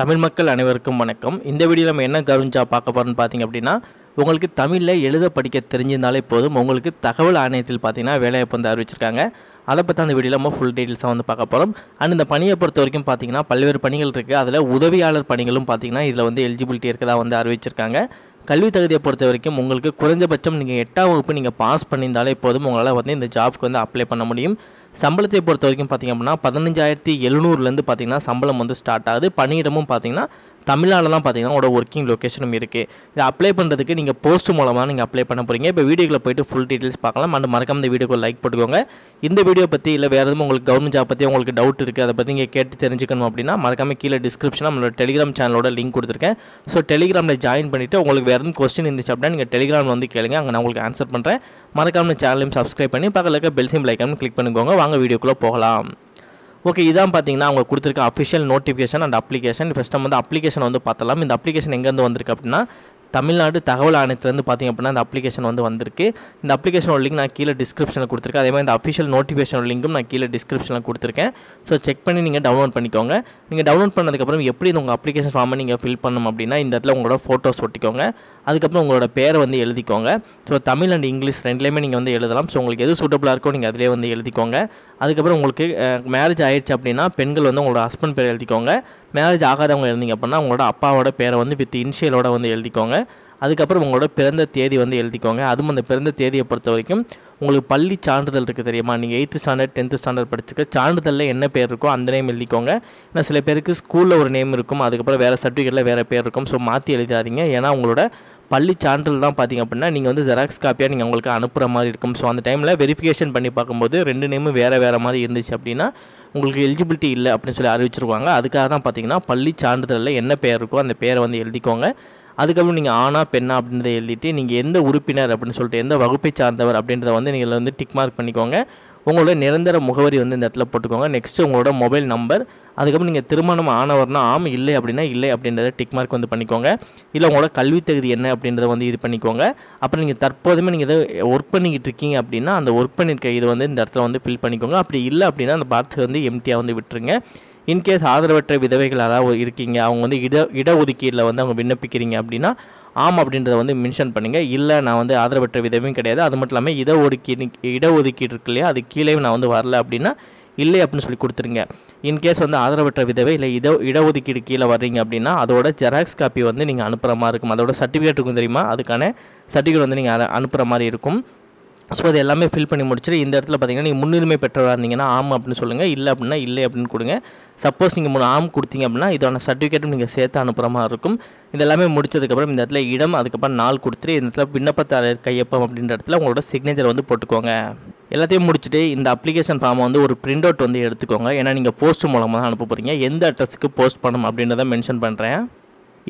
தமிழ் மக்கள் அனைவருக்கும் வணக்கம் இந்த வீடியோ நம்ம என்ன கவனிச்சா பார்க்க போகிறோம்னு பார்த்தீங்க அப்படின்னா உங்களுக்கு தமிழில் எழுத படிக்க தெரிஞ்சிருந்தாலே போதும் உங்களுக்கு தகவல் ஆணையத்தில் பார்த்தீங்கன்னா வேலைவாய்ப்பு வந்து அறிவிச்சிருக்காங்க அதை பற்றி அந்த வீடியோவில் நம்ம ஃபுல் டீட்டெயில்ஸாக வந்து பார்க்க போகிறோம் அண்ட் இந்த பணியை பொறுத்த வரைக்கும் பார்த்தீங்கன்னா பல்வேறு பணிகள் இருக்குது அதில் உதவியாளர் பணிகளும் பார்த்தீங்கன்னா இதில் வந்து எலிஜிபிலிட்டி இருக்கதாக வந்து அறிவிச்சிருக்காங்க கல்வி தகுதியை பொறுத்த வரைக்கும் உங்களுக்கு குறைஞ்சபட்சம் நீங்கள் எட்டாம் வகுப்பு நீங்கள் பாஸ் பண்ணியிருந்தாலே போதும் உங்களால் வந்து இந்த ஜாப்க்கு வந்து அப்ளை பண்ண முடியும் சம்பளத்தை பொறுத்த வரைக்கும் பார்த்திங்க அப்படின்னா பதினஞ்சாயிரத்தி எழுநூறுலேருந்து பார்த்திங்கன்னா சம்பளம் வந்து ஸ்டார்ட் ஆகுது பணியிடமும் பார்த்திங்கன்னா தமிழ்நாடு தான் பார்த்தீங்கன்னா உங்களோட ஒர்க்கிங் லொக்கேஷனும் இருக்குது இதை அப்ளை பண்ணுறதுக்கு நீங்கள் போஸ்ட் மூலமாக நீங்கள் அப்ளை பண்ண போகிறீங்க இப்போ வீடியோக்கில் போய்ட்டு ஃபுல் டீட்டெயில்ஸ் பார்க்கலாம் அண்ட் மறக்காம இந்த வீடியோக்கு லைக் போட்டுக்கோங்க இந்த வீடியோ பற்றி இல்லை வேறு எதுவும் உங்களுக்கு கவர்மெண்ட் ஜாப் பற்றி உங்களுக்கு டவுட் இருக்குது அதை பற்றி நீங்கள் கேட்டு தெரிஞ்சுக்கணும் அப்படின்னா மறக்காமல் கீழே டிஸ்கிரிப்ஷனில் நம்மளோட டெலிகிராம் சேனலோட லிங்க் கொடுத்துருக்கேன் ஸோ டெலிகிராமில் ஜாயின் பண்ணிவிட்டு உங்களுக்கு வேறு எதுவும் கொஸ்டின் இருந்துச்சு அப்படின்னா நீங்கள் டெலிகிராமில் வந்து கேளுங்க அங்கே நான் உங்களுக்கு ஆன்சர் பண்ணுறேன் மறக்காமல் சேனலையும் சப்ஸ்கிரைப் பண்ணி பக்கத்தில் இருக்க பெல்சியம் லைக்கான்னு கிளிக் பண்ணிக்கோங்க வாங்க வீடியோக்குள்ளே போகலாம் ஓகே இதான் பார்த்தீங்கன்னா அவங்க கொடுத்துருக்க official notification and application first நம்ம வந்து அப்ளிகேஷன் வந்து பார்த்தலாம் இந்த அப்ளிகேஷன் எங்கேருந்து வந்திருக்கு அப்படின்னா தமிழ்நாடு தகவல் ஆணையத்தில் வந்து பார்த்திங்க அப்படின்னா அந்த அப்ளிகேஷன் வந்து வந்திருக்கு இந்த அப்ளிகேஷனோட லிங்க் நான் கீழே டிஸ்கிரிப்ஷனில் கொடுத்துருக்கேன் அதே மாதிரி இந்த அஃபிஷியல் நோட்டிஃபிகேஷனோட லிங்க்கும் நான் கீழே டிஸ்கிரிப்ஷனில் கொடுத்துருக்கேன் ஸோ செக் பண்ணி நீங்கள் டவுன்லோட் பண்ணிக்கோங்க நீங்கள் டவுன்லோட் பண்ணதுக்கப்புறம் எப்படி இந்த உங்கள் அப்ளிகேஷன் ஃபார்மை நீங்கள் ஃபில் பண்ணணும் அப்படின்னா இந்த இடத்துல உங்களோட ஃபோட்டோஸ் ஒட்டிக்கோங்க அதுக்கப்புறம் உங்களோட பேரை வந்து எழுதிக்கோங்க ஸோ தமிழ் அண்ட் இங்கிலீஷ் ரெண்டுலேயுமே நீங்கள் வந்து எழுதலாம் ஸோ உங்களுக்கு எது சூட்டபுளாக இருக்கோ நீங்கள் அதிலே வந்து எழுதிக்கோங்க அதுக்கப்புறம் உங்களுக்கு மேரேஜ் ஆயிடுச்சு அப்படின்னா பெண்கள் வந்து உங்களோட ஹஸ்பண்ட் பேர் எழுதிக்கோங்க மேரேஜ் ஆகாதவங்க எழுதிங்க அப்படின்னா உங்களோட அப்பாவோட பேரை வந்து வித் இன்ஷியலோட வந்து எழுதிக்கோங்க அதுக்கப்புறம் உங்களோட பிறந்த தேதி வந்து எழுதிக்கோங்க அதுவும் அந்த பிறந்த தேதியை பொறுத்த வரைக்கும் உங்களுக்கு பள்ளி சான்றிதழ் இருக்குது தெரியுமா நீங்கள் எயித்து ஸ்டாண்டர்ட் டென்த்து ஸ்டாண்டர்ட் படிச்சுக்க சான்றிதழில் என்ன பேர் இருக்கோ அந்த நேம் எழுதிக்கோங்க ஏன்னா சில பேருக்கு ஸ்கூலில் ஒரு நேம் இருக்கும் அதுக்கப்புறம் வேறு சர்டிஃபிகேட்டில் வேறு பேர் இருக்கும் ஸோ மாற்றி எழுதிடாதீங்க ஏன்னா உங்களோட பள்ளி சான்றிதழ் தான் பார்த்திங்க அப்படின்னா நீங்கள் வந்து ஜெராக்ஸ் காப்பியாக நீங்கள் உங்களுக்கு அனுப்புகிற மாதிரி இருக்கும் ஸோ அந்த டைமில் வெரிஃபிகேஷன் பண்ணி பார்க்கும்போது ரெண்டு நேமும் வேறு வேறு மாதிரி இருந்துச்சு அப்படின்னா உங்களுக்கு எலிஜிபிலிட்டி இல்லை அப்படின்னு சொல்லி அறிவிச்சிருவாங்க அதுக்காக தான் பார்த்திங்கன்னா பள்ளி சான்றிதழில் என்ன பேர் இருக்கோ அந்த பேரை வந்து எழுதிக்கோங்க அதுக்கப்புறம் நீங்கள் ஆனா பெண்ணா அப்படின்றத எழுதிட்டு நீங்கள் எந்த உறுப்பினர் அப்படின்னு சொல்லிட்டு எந்த வகுப்பை சார்ந்தவர் அப்படின்றத வந்து நீங்கள் வந்து டிக் மார்க் பண்ணிக்கோங்க உங்களோட நிரந்தர முகவரி வந்து இந்த இடத்துல போட்டுக்கோங்க நெக்ஸ்ட்டு உங்களோட மொபைல் நம்பர் அதுக்கப்புறம் நீங்கள் திருமணம் ஆனவர்னா ஆம் இல்லை அப்படின்னா இல்லை அப்படின்றத டிக் மார்க் வந்து பண்ணிக்கோங்க இல்லை உங்களோட கல்வி தகுதி என்ன அப்படின்றத வந்து இது பண்ணிக்கோங்க அப்புறம் நீங்கள் தற்போதுமே நீங்கள் எதை ஒர்க் பண்ணிக்கிட்டு இருக்கீங்க அப்படின்னா அந்த ஒர்க் பண்ணியிருக்க இது வந்து இந்த இடத்துல வந்து ஃபில் பண்ணிக்கோங்க அப்படி இல்லை அப்படின்னா அந்த பார்த்து வந்து எம்டியாக வந்து விட்டுருங்க இன்கேஸ் ஆதரவற்ற அதாவது இருக்கீங்க அவங்க வந்து இட ஒதுக்கீட்டில் வந்து அவங்க விண்ணப்பிக்கிறீங்க அப்படின்னா ஆம் அப்படின்றத வந்து மென்ஷன் பண்ணுங்கள் இல்லை நான் வந்து ஆதரவற்ற விதவையும் கிடையாது அது மட்டும் இல்லாமல் இட ஒதுக்கீடு இடஒதுக்கீடு இருக்கு இல்லையா அது கீழே நான் வந்து வரல அப்படின்னா இல்லை அப்படின்னு சொல்லி கொடுத்துருங்க இன்கேஸ் வந்து ஆதரவற்ற விதவை இல்லை இட இடஒதுக்கீடு கீழே வர்றீங்க அப்படின்னா அதோட ஜெராக்ஸ் காப்பி வந்து நீங்கள் அனுப்புகிற மாதிரி இருக்கும் அதோட சர்டிஃபிகேட் இருக்கும் தெரியுமா அதுக்கான சர்டிஃபிகேட் வந்து நீங்கள் அனுப்புகிற மாதிரி இருக்கும் ஸோ அது எல்லாமே ஃபில் பண்ணி முடிச்சுட்டு இந்த இடத்துல பார்த்தீங்கன்னா நீங்கள் முன்னுரிமை பெற்றவராக இருந்தீங்கன்னா ஆம் அப்படின்னு சொல்லுங்கள் இல்லை அப்படின்னா இல்லை அப்படின்னு கொடுங்க சப்போஸ் நீங்கள் மூணு ஆம் கொடுத்தீங்க அப்படின்னா இதோட சர்டிஃபிகேட்டும் நீங்கள் சேர்த்து அனுப்புகிற மாதிரி இருக்கும் இது எல்லாமே முடிச்சதுக்கப்புறம் இந்த இடத்துல இடம் அதுக்கப்புறம் நாள் கொடுத்துட்டு இந்த இடத்துல விண்ணப்பத்தாளர் கையொப்பம் அப்படின்ற இடத்துல உங்களோட சிக்னேச்சர் வந்து போட்டுக்கோங்க எல்லாத்தையும் முடிச்சுட்டு இந்த அப்ளிகேஷன் ஃபார்மை வந்து ஒரு பிரிண்ட் அவுட் வந்து எடுத்துக்கோங்க ஏன்னா நீங்கள் போஸ்ட் மூலமாக தான் அனுப்ப போகிறீங்க எந்த அட்ரஸுக்கு போஸ்ட் பண்ணணும் அப்படின்றத மென்ஷன் பண்ணுறேன்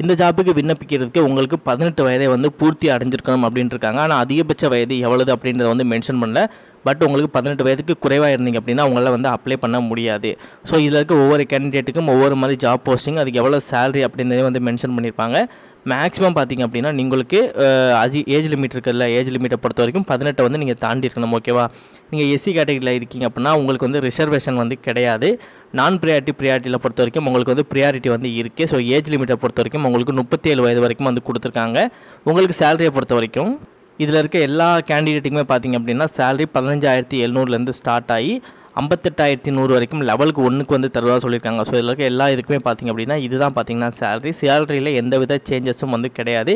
இந்த ஜாபுக்கு விண்ணப்பிக்கிறதுக்கு உங்களுக்கு பதினெட்டு வயதை வந்து பூர்த்தி அடைஞ்சிருக்கணும் அப்படின்ட்டு இருக்காங்க ஆனால் அதிகபட்ச வயது எவ்வளவு அப்படின்றத வந்து மென்ஷன் பண்ணல பட் உங்களுக்கு பதினெட்டு வயதுக்கு குறைவாக இருந்தீங்க அப்படின்னா உங்களால் வந்து அப்ளை பண்ண முடியாது ஸோ இதில் இருக்க ஒவ்வொரு கேண்டிடேட்டுக்கும் ஒவ்வொரு மாதிரி ஜாப் போஸ்டிங் அதுக்கு எவ்வளோ சேலரி அப்படின்றதே வந்து மென்ஷன் பண்ணியிருப்பாங்க மேக்ஸிமம் பார்த்திங்க அப்படின்னா உங்களுக்கு அஜி ஏஜ் லிமிட் இருக்குல்ல ஏஜ் லிமிட்டை பொறுத்த வரைக்கும் பதினெட்டை வந்து நீங்கள் தாண்டி இருக்கணும் ஓகேவா நீங்கள் எஸ்சி கேட்டகரியில் இருக்கீங்க அப்படின்னா உங்களுக்கு வந்து ரிசர்வேஷன் வந்து கிடையாது நான் ப்ரியாரிட்டி ப்ரியாரிட்டியில் பொறுத்த வரைக்கும் உங்களுக்கு வந்து ப்ரியாரிட்டி வந்து இருக்குது ஸோ ஏஜ் லிமிட்டை பொறுத்த வரைக்கும் உங்களுக்கு முப்பத்தேழு வயது வரைக்கும் வந்து கொடுத்துருக்காங்க உங்களுக்கு சேலரியை பொறுத்த வரைக்கும் இதில் இருக்க எல்லா கேண்டிடேட்டுக்குமே பார்த்திங்க அப்படின்னா சேலரி பதினஞ்சாயிரத்தி எழுநூறுலேருந்து ஸ்டார்ட் ஆகி ஐம்பத்தெட்டாயிரத்தி நூறு வரைக்கும் லெவலுக்கு ஒன்றுக்கு வந்து தருவதாக சொல்லியிருக்காங்க ஸோ இதில் எல்லா இதுக்குமே பார்த்திங்க அப்படின்னா இதுதான் பார்த்திங்கன்னா சேலரி சேலரியில் எந்த வித சேஞ்சஸும் வந்து கிடையாது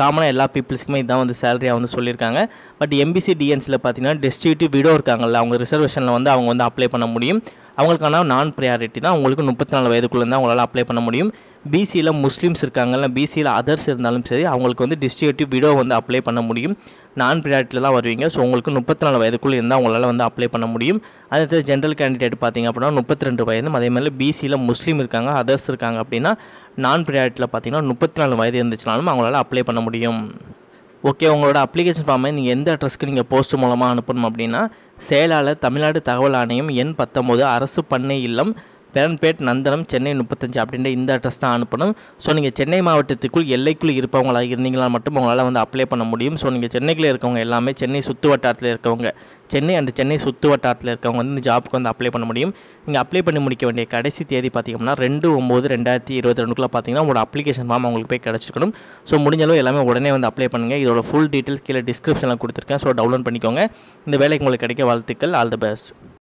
காமனாக எல்லா பீப்புள்ஸுக்குமே இதுதான் வந்து சேலரியாக வந்து சொல்லியிருக்காங்க பட் எம்பிசி டிஎன்சியில் பார்த்திங்கன்னா டெஸ்டியூட்டிவ் விடோ இருக்காங்கல்ல அவங்க ரிசர்வேஷனில் வந்து அவங்க வந்து அப்ளை பண்ண முடியும் அவங்களுக்கான நான் ப்ரையாரிட்டி தான் அவங்களுக்கு முப்பத்தி நாலு வயதுக்குள்ளே தான் அவங்களால் அப்ளை பண்ண முடியும் பிசியில் முஸ்லீம்ஸ் இருக்காங்கல்ல பிசியில் அதர்ஸ் இருந்தாலும் சரி அவங்களுக்கு வந்து டிஸ்ட்ரிபியூட்டிவ் விடோ வந்து அப்ளை பண்ண முடியும் நான் ப்ரையாரிட்டியில் தான் வருவீங்க ஸோ உங்களுக்கு முப்பத்தி நாலு வயதுக்குள்ளே இருந்தால் அவங்களால் வந்து அப்ளை பண்ண முடியும் அதே ஜென்ரல் கேண்டிடேட் பார்த்திங்க அப்படின்னா முப்பத்தி ரெண்டு வயதும் அதே மாதிரி பிசியில் முஸ்லீம் இருக்காங்க அதர்ஸ் இருக்காங்க அப்படின்னா நான் ப்ரையாரிட்டியில் பார்த்திங்கன்னா முப்பத்தி நாலு வயது இருந்துச்சுனாலும் அவங்களால அப்ளை பண்ண முடியும் ஓகே உங்களோட அப்ளிகேஷன் ஃபார்மை நீங்கள் எந்த அட்ரஸ்க்கு நீங்கள் போஸ்ட் மூலமாக அனுப்பணும் அப்படின்னா செயலாளர் தமிழ்நாடு தகவல் ஆணையம் எண் பத்தொம்போது அரசு பண்ணை இல்லம் பெரன்பேட் நந்தனம் சென்னை முப்பத்தஞ்சு அப்படின்ற இந்த அட்ரஸ் தான் அனுப்பணும் ஸோ நீங்கள் சென்னை மாவட்டத்துக்குள் எல்லைக்குள் இருப்பவங்களாக இருந்தீங்களா மட்டும் உங்களால் வந்து அப்ளை பண்ண முடியும் ஸோ நீங்கள் சென்னைக்குள்ளே இருக்கவங்க எல்லாமே சென்னை சுற்று வட்டாரத்தில் இருக்கவங்க சென்னை அண்ட் சென்னை சுற்று வட்டாரத்தில் இருக்கவங்க வந்து இந்த ஜாப்புக்கு வந்து அப்ளை பண்ண முடியும் நீங்கள் அப்ளை பண்ணி முடிக்க வேண்டிய கடைசி தேதி பார்த்திங்கன்னா ரெண்டு ஒம்பது ரெண்டாயிரத்தி இருபத்தி ரெண்டுக்குள்ளே பார்த்தீங்கன்னா உங்களோட அப்ளிகேஷன் ஃபார்ம் அவங்களுக்கு போய் கிடச்சிக்கணும் ஸோ முடிஞ்சளவு எல்லாமே உடனே வந்து அப்ளை பண்ணுங்கள் இதோட ஃபுல் டீட்டெயில்ஸ் கீழே டிஸ்கிரிப்ஷனில் கொடுத்துருக்கேன் ஸோ டவுன்லோட் பண்ணிக்கோங்க இந்த வேலைக்கு உங்களுக்கு கிடைக்க வாழ்த்துக்கள் ஆல் தி பெஸ்ட்